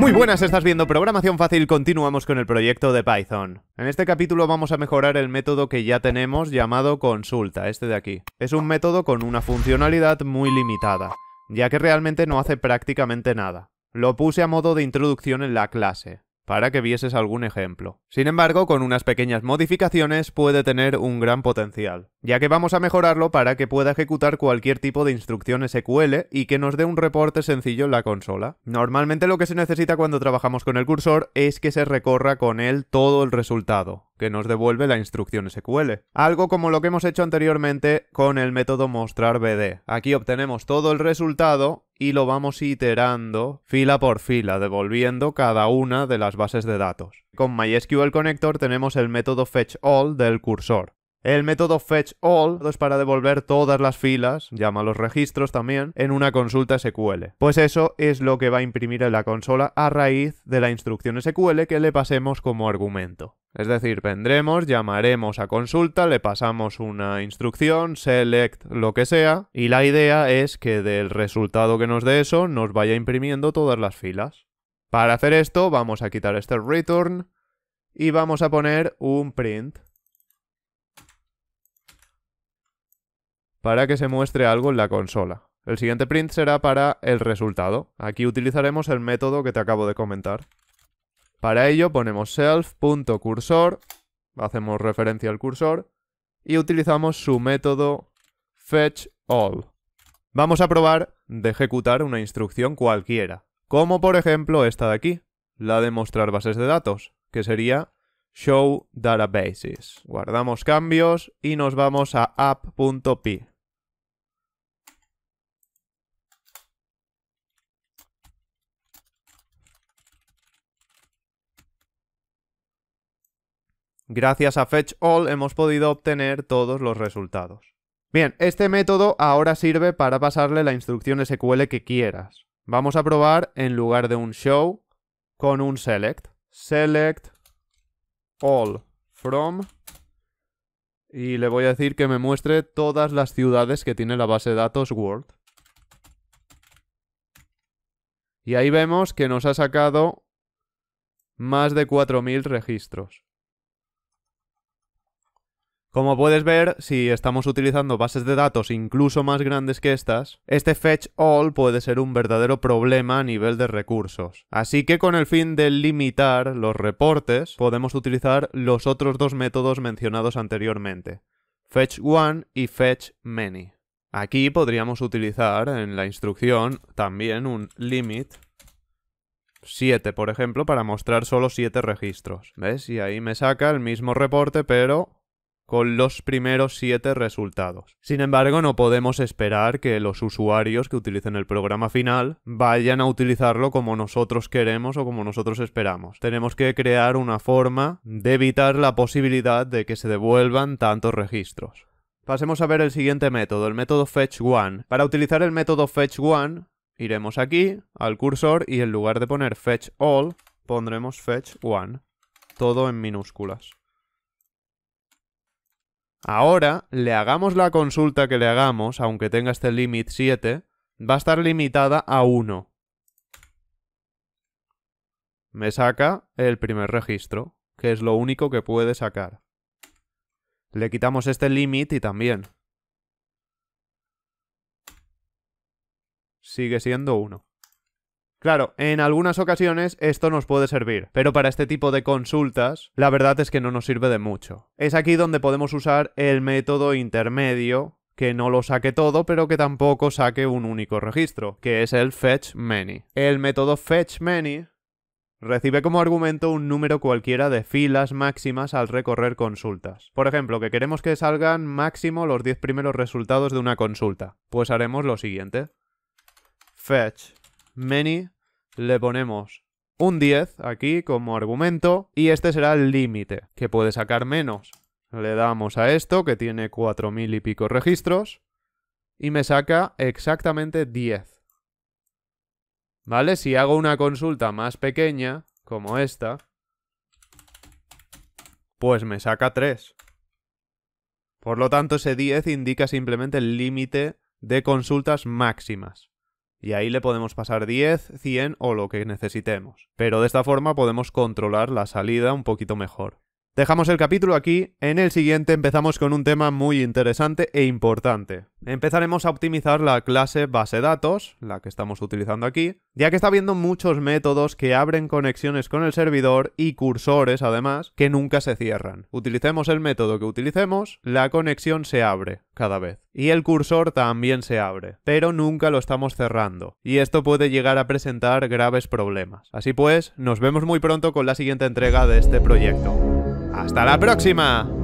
Muy buenas, estás viendo Programación Fácil, continuamos con el proyecto de Python. En este capítulo vamos a mejorar el método que ya tenemos llamado consulta, este de aquí. Es un método con una funcionalidad muy limitada, ya que realmente no hace prácticamente nada. Lo puse a modo de introducción en la clase para que vieses algún ejemplo. Sin embargo, con unas pequeñas modificaciones puede tener un gran potencial, ya que vamos a mejorarlo para que pueda ejecutar cualquier tipo de instrucción SQL y que nos dé un reporte sencillo en la consola. Normalmente lo que se necesita cuando trabajamos con el cursor es que se recorra con él todo el resultado, que nos devuelve la instrucción SQL. Algo como lo que hemos hecho anteriormente con el método mostrar BD. Aquí obtenemos todo el resultado y lo vamos iterando fila por fila, devolviendo cada una de las bases de datos. Con MySQL Connector tenemos el método fetchAll del cursor. El método fetchAll es para devolver todas las filas, llama los registros también, en una consulta SQL. Pues eso es lo que va a imprimir en la consola a raíz de la instrucción SQL que le pasemos como argumento. Es decir, vendremos, llamaremos a consulta, le pasamos una instrucción, select lo que sea, y la idea es que del resultado que nos dé eso nos vaya imprimiendo todas las filas. Para hacer esto vamos a quitar este return y vamos a poner un print. Para que se muestre algo en la consola. El siguiente print será para el resultado. Aquí utilizaremos el método que te acabo de comentar. Para ello ponemos self.cursor, hacemos referencia al cursor y utilizamos su método fetchAll. Vamos a probar de ejecutar una instrucción cualquiera, como por ejemplo esta de aquí, la de mostrar bases de datos, que sería show databases. Guardamos cambios y nos vamos a app.py. Gracias a Fetch All hemos podido obtener todos los resultados. Bien, este método ahora sirve para pasarle la instrucción SQL que quieras. Vamos a probar en lugar de un show con un select. Select all from y le voy a decir que me muestre todas las ciudades que tiene la base de datos World. Y ahí vemos que nos ha sacado más de 4.000 registros. Como puedes ver, si estamos utilizando bases de datos incluso más grandes que estas, este fetch all puede ser un verdadero problema a nivel de recursos. Así que con el fin de limitar los reportes, podemos utilizar los otros dos métodos mencionados anteriormente, fetch one y fetch many. Aquí podríamos utilizar en la instrucción también un limit 7, por ejemplo, para mostrar solo 7 registros. ¿Ves? Y ahí me saca el mismo reporte, pero con los primeros siete resultados. Sin embargo, no podemos esperar que los usuarios que utilicen el programa final vayan a utilizarlo como nosotros queremos o como nosotros esperamos. Tenemos que crear una forma de evitar la posibilidad de que se devuelvan tantos registros. Pasemos a ver el siguiente método, el método fetch1. Para utilizar el método fetch1, iremos aquí al cursor y en lugar de poner fetch all, pondremos fetch1, todo en minúsculas. Ahora, le hagamos la consulta que le hagamos, aunque tenga este límite 7, va a estar limitada a 1. Me saca el primer registro, que es lo único que puede sacar. Le quitamos este límite y también. Sigue siendo 1. Claro, en algunas ocasiones esto nos puede servir, pero para este tipo de consultas la verdad es que no nos sirve de mucho. Es aquí donde podemos usar el método intermedio, que no lo saque todo, pero que tampoco saque un único registro, que es el fetch many. El método fetch many Recibe como argumento un número cualquiera de filas máximas al recorrer consultas. Por ejemplo, que queremos que salgan máximo los 10 primeros resultados de una consulta. Pues haremos lo siguiente. Fetch many le ponemos un 10 aquí como argumento y este será el límite, que puede sacar menos. Le damos a esto, que tiene 4.000 y pico registros, y me saca exactamente 10. ¿Vale? Si hago una consulta más pequeña, como esta, pues me saca 3. Por lo tanto, ese 10 indica simplemente el límite de consultas máximas y ahí le podemos pasar 10, 100 o lo que necesitemos. Pero de esta forma podemos controlar la salida un poquito mejor. Dejamos el capítulo aquí, en el siguiente empezamos con un tema muy interesante e importante. Empezaremos a optimizar la clase base datos, la que estamos utilizando aquí, ya que está habiendo muchos métodos que abren conexiones con el servidor y cursores además que nunca se cierran. Utilicemos el método que utilicemos, la conexión se abre cada vez. Y el cursor también se abre, pero nunca lo estamos cerrando. Y esto puede llegar a presentar graves problemas. Así pues, nos vemos muy pronto con la siguiente entrega de este proyecto. Hasta la próxima.